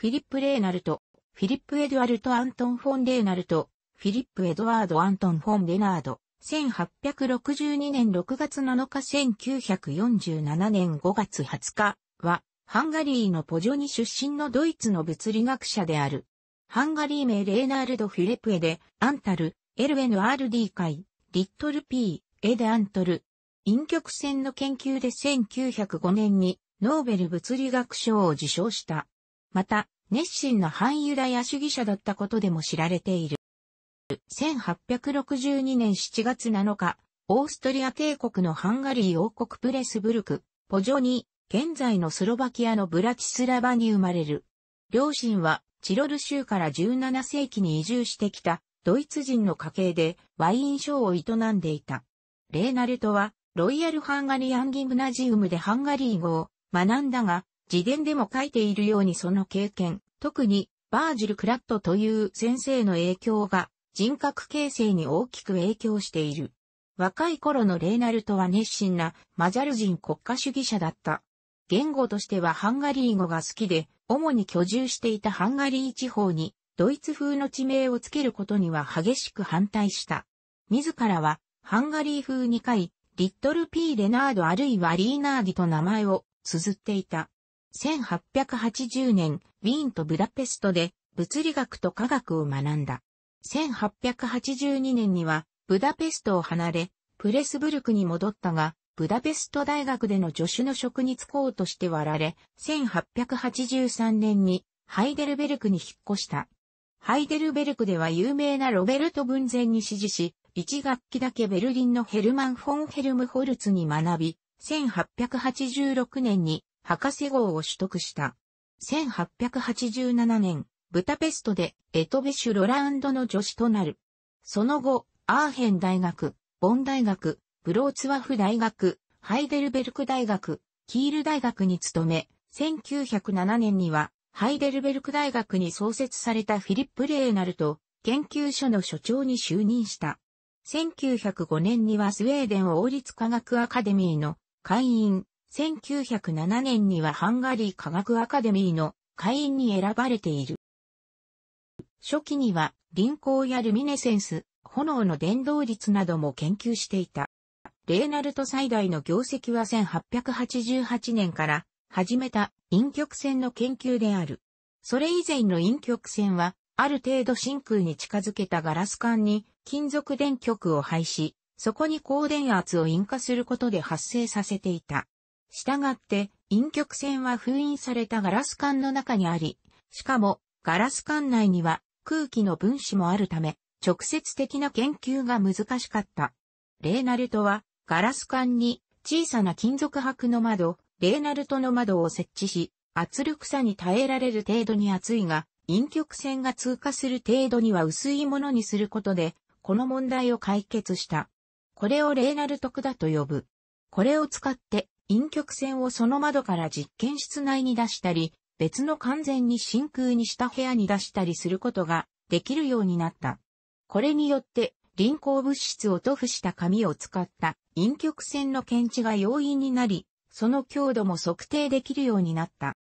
フィリップ・レーナルト、フィリップ・エドゥアルト・アントン・フォン・レーナルト、フィリップ・エドワード・アントン・フォン・レナード、1862年6月7日1947年5月20日は、ハンガリーのポジョニ出身のドイツの物理学者である。ハンガリー名レーナールド・フィレプエで、アンタル、LNRD 会、リットル・ピー、エデ・アントル。陰極線の研究で1905年にノーベル物理学賞を受賞した。また、熱心な反ユダヤ主義者だったことでも知られている。1862年7月7日、オーストリア帝国のハンガリー王国プレスブルク、ポジョー。現在のスロバキアのブラチスラバに生まれる。両親は、チロル州から17世紀に移住してきた、ドイツ人の家系で、ワインショーを営んでいた。レーナルトは、ロイヤルハンガリアンギムナジウムでハンガリー語を学んだが、自伝でも書いているようにその経験、特にバージル・クラットという先生の影響が人格形成に大きく影響している。若い頃のレーナルトは熱心なマジャル人国家主義者だった。言語としてはハンガリー語が好きで、主に居住していたハンガリー地方にドイツ風の地名をつけることには激しく反対した。自らはハンガリー風に書い、リットル・ピー・レナードあるいはリーナーディと名前を綴っていた。1880年、ウィーンとブダペストで物理学と科学を学んだ。1882年には、ブダペストを離れ、プレスブルクに戻ったが、ブダペスト大学での助手の職に就こうとして割られ、1883年にハイデルベルクに引っ越した。ハイデルベルクでは有名なロベルト文前に支持し、1学期だけベルリンのヘルマン・フォン・ヘルムホルツに学び、1886年に博士号を取得した。1887年、ブタペストでエトベシュ・ロランドの助手となる。その後、アーヘン大学、ボン大学、ブローツワフ大学、ハイデルベルク大学、キール大学に勤め、1907年には、ハイデルベルク大学に創設されたフィリップ・レーナルと、研究所の所長に就任した。1905年にはスウェーデン王立科学アカデミーの会員、1907年にはハンガリー科学アカデミーの会員に選ばれている。初期には、輪行やルミネセンス、炎の伝導率なども研究していた。レーナルト最大の業績は1888年から始めた陰極線の研究である。それ以前の陰極線は、ある程度真空に近づけたガラス管に金属電極を配し、そこに高電圧を引火することで発生させていた。したがって、陰極線は封印されたガラス管の中にあり、しかも、ガラス管内には空気の分子もあるため、直接的な研究が難しかった。レーナルトは、ガラス管に小さな金属箔の窓、レーナルトの窓を設置し、圧力差に耐えられる程度に厚いが、陰極線が通過する程度には薄いものにすることで、この問題を解決した。これをレーナルト区だと呼ぶ。これを使って陰極線をその窓から実験室内に出したり、別の完全に真空にした部屋に出したりすることができるようになった。これによって、臨行物質を塗布した紙を使った陰極線の検知が容易になり、その強度も測定できるようになった。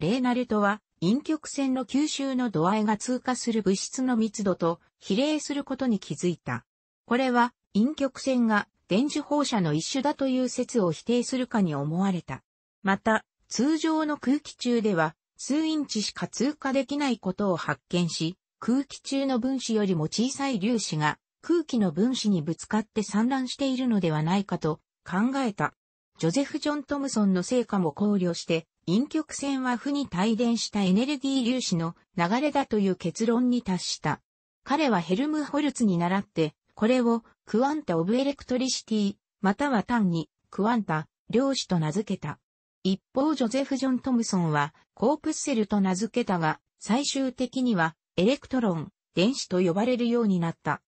レーナルトは、陰極線の吸収の度合いが通過する物質の密度と比例することに気づいた。これは、陰極線が電磁放射の一種だという説を否定するかに思われた。また、通常の空気中では、数インチしか通過できないことを発見し、空気中の分子よりも小さい粒子が空気の分子にぶつかって散乱しているのではないかと考えた。ジョゼフ・ジョン・トムソンの成果も考慮して、陰極線は負に帯電したエネルギー粒子の流れだという結論に達した。彼はヘルムホルツに倣って、これをクワンタ・オブ・エレクトリシティ、または単に、クワンタ、量子と名付けた。一方ジョゼフ・ジョン・トムソンは、コープッセルと名付けたが、最終的には、エレクトロン、電子と呼ばれるようになった。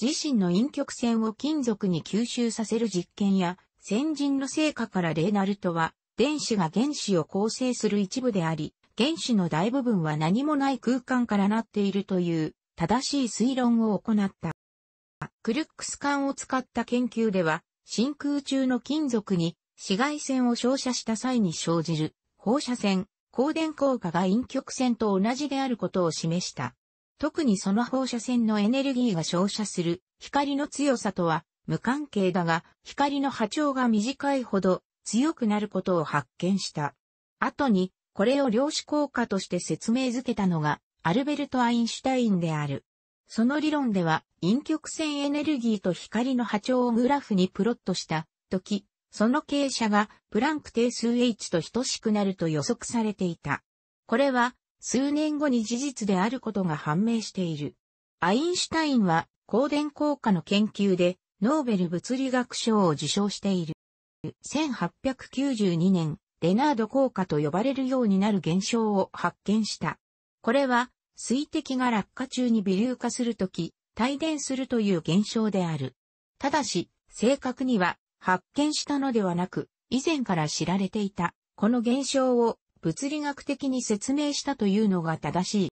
自身の陰極線を金属に吸収させる実験や、先人の成果からレーナルトは、電子が原子を構成する一部であり、原子の大部分は何もない空間からなっているという正しい推論を行った。クルックス管を使った研究では、真空中の金属に紫外線を照射した際に生じる放射線、光電効果が陰極線と同じであることを示した。特にその放射線のエネルギーが照射する光の強さとは無関係だが、光の波長が短いほど強くなることを発見した。後に、これを量子効果として説明づけたのが、アルベルト・アインシュタインである。その理論では、陰極線エネルギーと光の波長をグラフにプロットしたとき、その傾斜がプランク定数 H と等しくなると予測されていた。これは、数年後に事実であることが判明している。アインシュタインは、光電効果の研究で、ノーベル物理学賞を受賞している。1892年、レナード効果と呼ばれるようになる現象を発見した。これは、水滴が落下中に微粒化するとき、帯電するという現象である。ただし、正確には発見したのではなく、以前から知られていた、この現象を物理学的に説明したというのが正しい。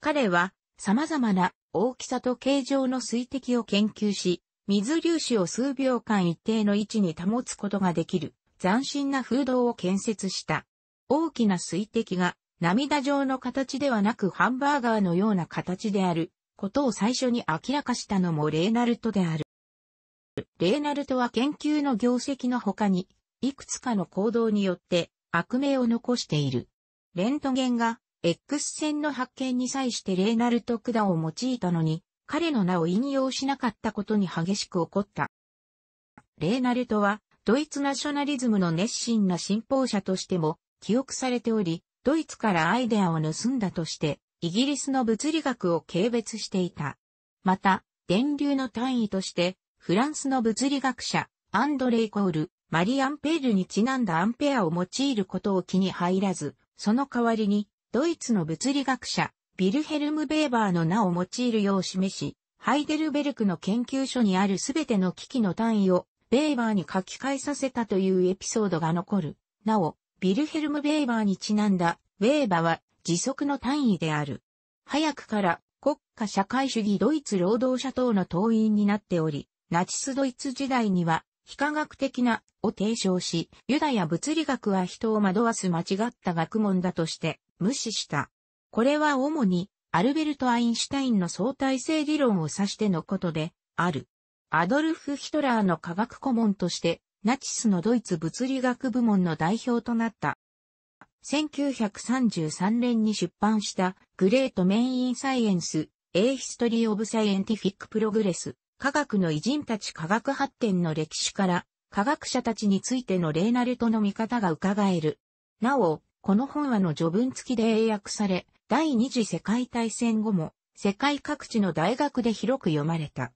彼は様々な大きさと形状の水滴を研究し、水粒子を数秒間一定の位置に保つことができる斬新な風洞を建設した。大きな水滴が涙状の形ではなくハンバーガーのような形であることを最初に明らかしたのもレーナルトである。レーナルトは研究の業績の他に、いくつかの行動によって悪名を残している。レントゲンが X 線の発見に際してレーナルト管を用いたのに、彼の名を引用しなかったことに激しく怒った。レーナルトは、ドイツナショナリズムの熱心な信奉者としても記憶されており、ドイツからアイデアを盗んだとして、イギリスの物理学を軽蔑していた。また、電流の単位として、フランスの物理学者、アンドレイコール、マリアンペールにちなんだアンペアを用いることを気に入らず、その代わりに、ドイツの物理学者、ビルヘルム・ベーバーの名を用いるよう示し、ハイデルベルクの研究所にあるすべての機器の単位をベーバーに書き換えさせたというエピソードが残る。なお、ビルヘルム・ウェーバーにちなんだ、ウェーバは時速の単位である。早くから国家社会主義ドイツ労働者党の党員になっており、ナチスドイツ時代には非科学的なを提唱し、ユダや物理学は人を惑わす間違った学問だとして無視した。これは主にアルベルト・アインシュタインの相対性理論を指してのことである。アドルフ・ヒトラーの科学顧問としてナチスのドイツ物理学部門の代表となった。1933年に出版したグレートメインサイエンス、A History of Scientific Progress、科学の偉人たち科学発展の歴史から科学者たちについてのレーナルトの見方が伺える。なお、この本はの序文付きで英訳され、第二次世界大戦後も世界各地の大学で広く読まれた。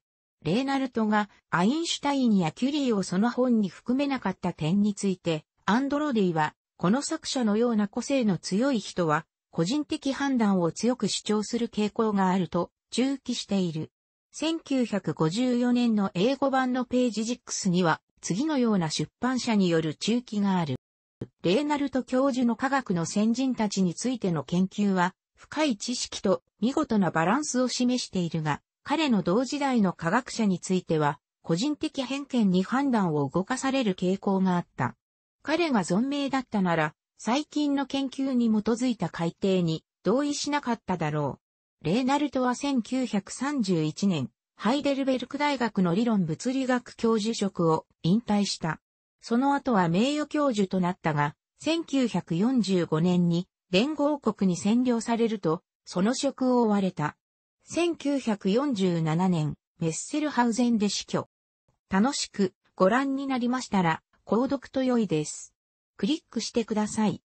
レーナルトがアインシュタインやキュリーをその本に含めなかった点について、アンドロディは、この作者のような個性の強い人は、個人的判断を強く主張する傾向があると、中期している。1954年の英語版のページジックスには、次のような出版社による中期がある。レーナルト教授の科学の先人たちについての研究は、深い知識と見事なバランスを示しているが、彼の同時代の科学者については、個人的偏見に判断を動かされる傾向があった。彼が存命だったなら、最近の研究に基づいた改定に同意しなかっただろう。レーナルトは1931年、ハイデルベルク大学の理論物理学教授職を引退した。その後は名誉教授となったが、1945年に連合国に占領されると、その職を追われた。1947年、メッセルハウゼンで死去。楽しくご覧になりましたら、購読と良いです。クリックしてください。